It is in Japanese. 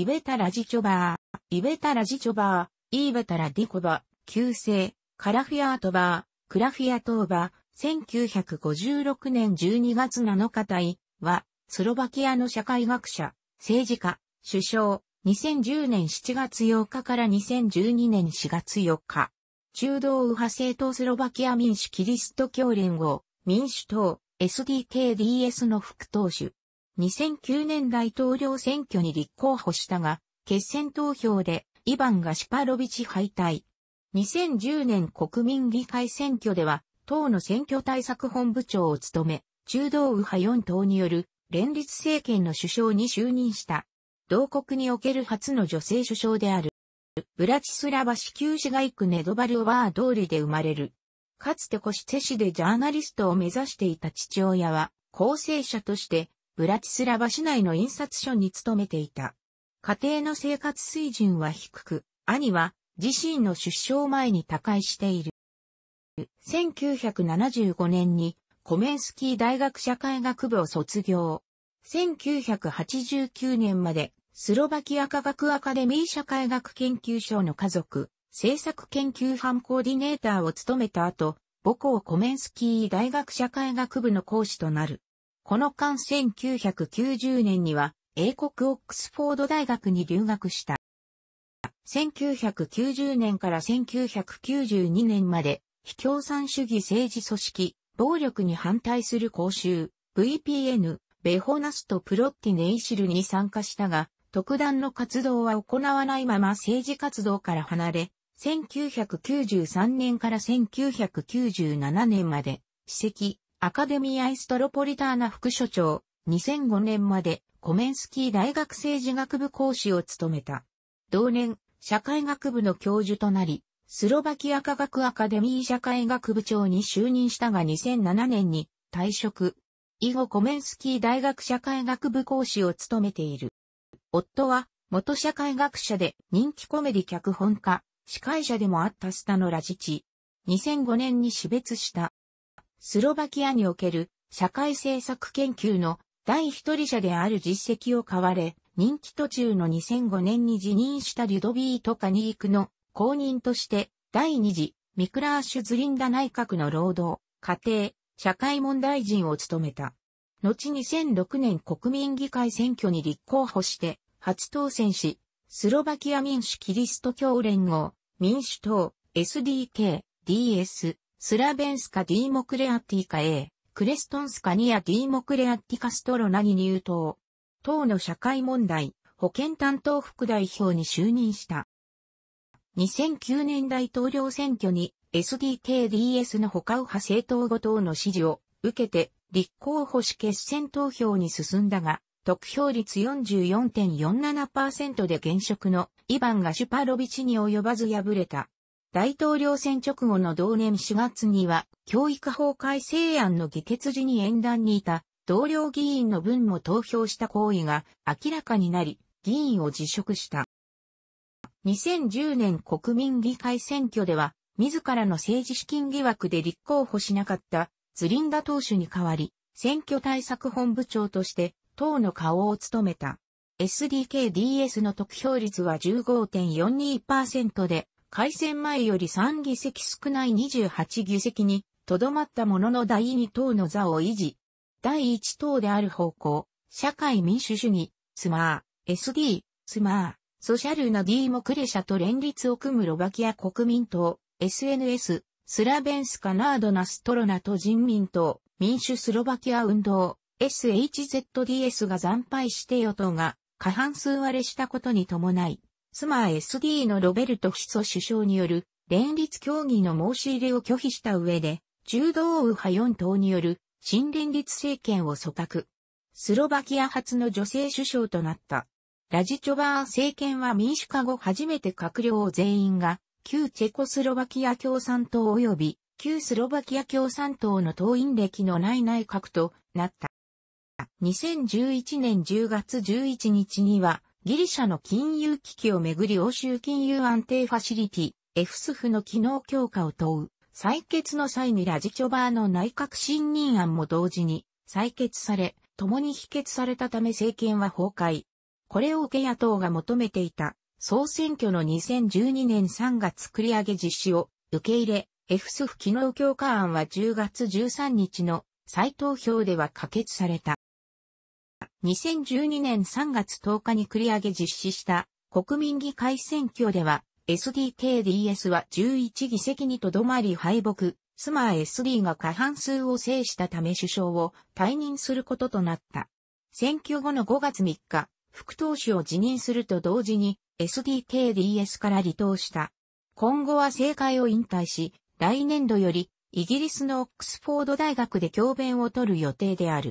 イベタラジチョバー、イベタラジチョバー、イーベタラディコバ、旧姓、カラフィアートバー、クラフィアトーバ、ー、1956年12月7日隊は、スロバキアの社会学者、政治家、首相、2010年7月8日から2012年4月4日、中道右派政党スロバキア民主キリスト教連合、民主党、SDKDS の副党首、2009年大統領選挙に立候補したが、決選投票でイバン・ガシパロビチ敗退。2010年国民議会選挙では、党の選挙対策本部長を務め、中道右派4党による連立政権の首相に就任した。同国における初の女性首相である。ブラチスラバ市旧市街区ネドバルオバー通りで生まれる。かつてコシテ市でジャーナリストを目指していた父親は、後世者としてブラチスラバ市内の印刷所に勤めていた。家庭の生活水準は低く、兄は自身の出生前に他界している。1975年にコメンスキー大学社会学部を卒業。1989年までスロバキア科学アカデミー社会学研究所の家族、政策研究班コーディネーターを務めた後、母校コメンスキー大学社会学部の講師となる。この間1990年には英国オックスフォード大学に留学した。1990年から1992年まで非共産主義政治組織、暴力に反対する講習、VPN、ベホナスとプロッティネイシルに参加したが、特段の活動は行わないまま政治活動から離れ、1993年から1997年まで、史跡、アカデミア・イストロポリターナ副所長、2005年までコメンスキー大学政治学部講師を務めた。同年、社会学部の教授となり、スロバキア科学アカデミー社会学部長に就任したが2007年に退職。以後コメンスキー大学社会学部講師を務めている。夫は元社会学者で人気コメディ脚本家、司会者でもあったスタノラジチ。2005年に死別した。スロバキアにおける社会政策研究の第一人者である実績を買われ、任期途中の2005年に辞任したリュドビート・カニークの後任として第二次ミクラーシュ・ズリンダ内閣の労働、家庭、社会問題人を務めた。後2006年国民議会選挙に立候補して初当選し、スロバキア民主キリスト教連合、民主党、SDK、DS、スラベンスカ・ディーモクレアティカ A、クレストンスカニア・ディーモクレアティカ・ストロナに入党。党の社会問題、保健担当副代表に就任した。2009年大統領選挙に SDKDS の他を派政党後党の支持を受けて立候補し決選投票に進んだが、得票率44.47%で現職のイバンガ・シュパロビチに及ばず敗れた。大統領選直後の同年4月には、教育法改正案の議決時に演壇にいた同僚議員の分も投票した行為が明らかになり、議員を辞職した。2010年国民議会選挙では、自らの政治資金疑惑で立候補しなかったズリンダ党首に代わり、選挙対策本部長として党の顔を務めた。SDKDS の得票率は15.42%で、改選前より3議席少ない28議席に、とどまったものの第2党の座を維持。第1党である方向、社会民主主義、スマー、SD、スマー、ソシャルなーモクレシャと連立を組むロバキア国民党、SNS、スラベンスカナードナストロナと人民党、民主スロバキア運動、SHZDS が惨敗して与党が過半数割れしたことに伴い、妻 SD のロベルト・ヒソ首相による連立協議の申し入れを拒否した上で、中道右派4党による新連立政権を組閣。スロバキア初の女性首相となった。ラジチョバー政権は民主化後初めて閣僚全員が、旧チェコスロバキア共産党及び旧スロバキア共産党の党員歴のない内閣となった。2011年10月11日には、ギリシャの金融危機をめぐり欧州金融安定ファシリティ、FSF の機能強化を問う、採決の際にラジチョバーの内閣信任案も同時に採決され、共に否決されたため政権は崩壊。これを受け野党が求めていた総選挙の2012年3月繰り上げ実施を受け入れ、FSF 機能強化案は10月13日の再投票では可決された。2012年3月10日に繰り上げ実施した国民議会選挙では SDKDS は11議席にとどまり敗北、スマー SD が過半数を制したため首相を退任することとなった。選挙後の5月3日、副党首を辞任すると同時に SDKDS から離党した。今後は政界を引退し、来年度よりイギリスのオックスフォード大学で教鞭を取る予定である。